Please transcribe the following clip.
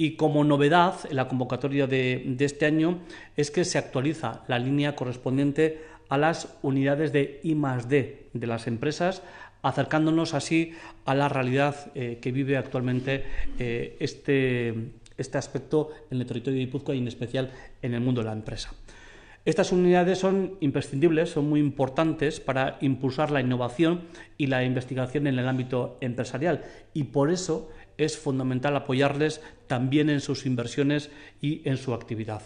Y como novedad, en la convocatoria de, este año es que se actualiza la línea correspondiente a las unidades de I +D de las empresas, acercándonos así a la realidad eh, que vive actualmente eh, este, este, aspecto en el territorio de Ipuzco y en especial en el mundo de la empresa. Estas unidades son imprescindibles, son muy importantes para impulsar la innovación y la investigación en el ámbito empresarial y por eso es fundamental apoyarles también en sus inversiones y en su actividad.